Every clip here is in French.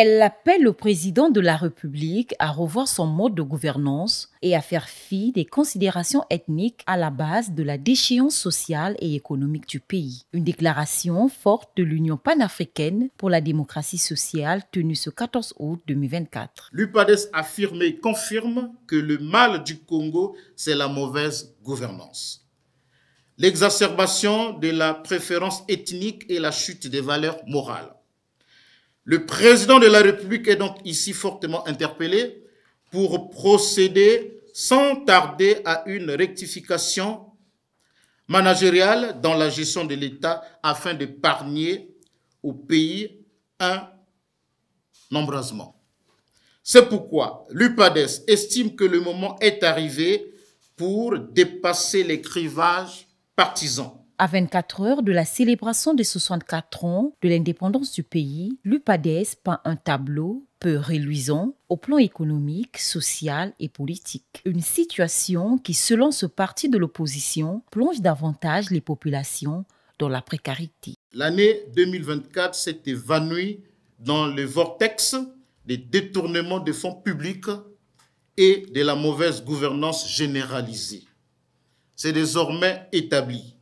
Elle appelle le président de la République à revoir son mode de gouvernance et à faire fi des considérations ethniques à la base de la déchéance sociale et économique du pays. Une déclaration forte de l'Union panafricaine pour la démocratie sociale tenue ce 14 août 2024. L'UPADES affirme et confirme que le mal du Congo, c'est la mauvaise gouvernance l'exacerbation de la préférence ethnique et la chute des valeurs morales. Le président de la République est donc ici fortement interpellé pour procéder sans tarder à une rectification managériale dans la gestion de l'État afin d'épargner au pays un embrasement. C'est pourquoi l'UPADES estime que le moment est arrivé pour dépasser les crivages partisans. À 24 heures de la célébration des 64 ans de l'indépendance du pays, l'UPADES peint un tableau peu reluisant au plan économique, social et politique. Une situation qui, selon ce parti de l'opposition, plonge davantage les populations dans la précarité. L'année 2024 s'est évanouie dans le vortex des détournements de fonds publics et de la mauvaise gouvernance généralisée. C'est désormais établi.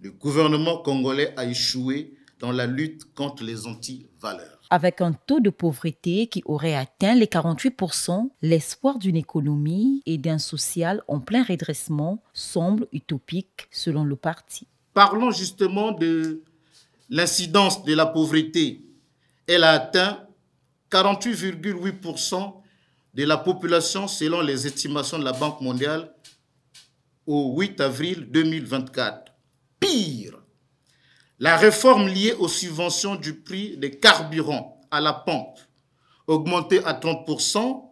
Le gouvernement congolais a échoué dans la lutte contre les anti-valeurs. Avec un taux de pauvreté qui aurait atteint les 48%, l'espoir d'une économie et d'un social en plein redressement semble utopique selon le parti. Parlons justement de l'incidence de la pauvreté. Elle a atteint 48,8% de la population selon les estimations de la Banque mondiale au 8 avril 2024. Pire, la réforme liée aux subventions du prix des carburants à la pompe, augmentée à 30%,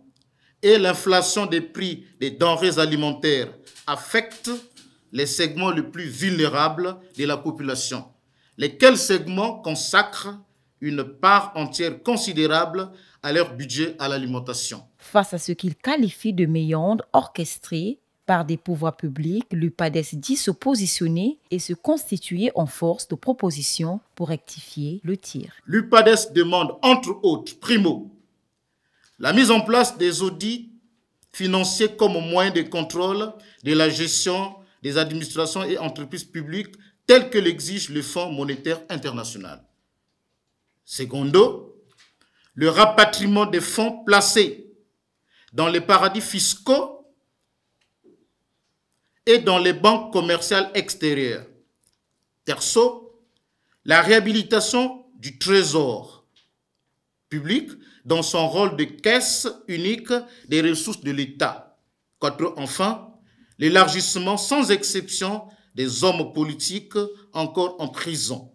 et l'inflation des prix des denrées alimentaires affectent les segments les plus vulnérables de la population, lesquels segments consacrent une part entière considérable à leur budget à l'alimentation. Face à ce qu'il qualifie de méandres orchestré, par des pouvoirs publics, l'UPADES dit se positionner et se constituer en force de proposition pour rectifier le tir. L'UPADES demande, entre autres, primo, la mise en place des audits financiers comme moyen de contrôle de la gestion des administrations et entreprises publiques telles que l'exige le Fonds monétaire international. Secondo, le rapatriement des fonds placés dans les paradis fiscaux et dans les banques commerciales extérieures. Terceau, la réhabilitation du trésor public dans son rôle de caisse unique des ressources de l'État. Quatre, enfin, l'élargissement sans exception des hommes politiques encore en prison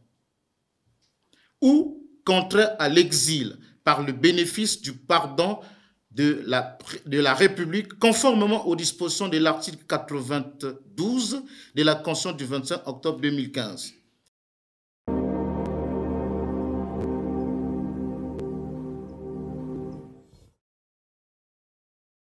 ou contraints à l'exil par le bénéfice du pardon de la, de la République, conformément aux dispositions de l'article 92 de la Constitution du 25 octobre 2015.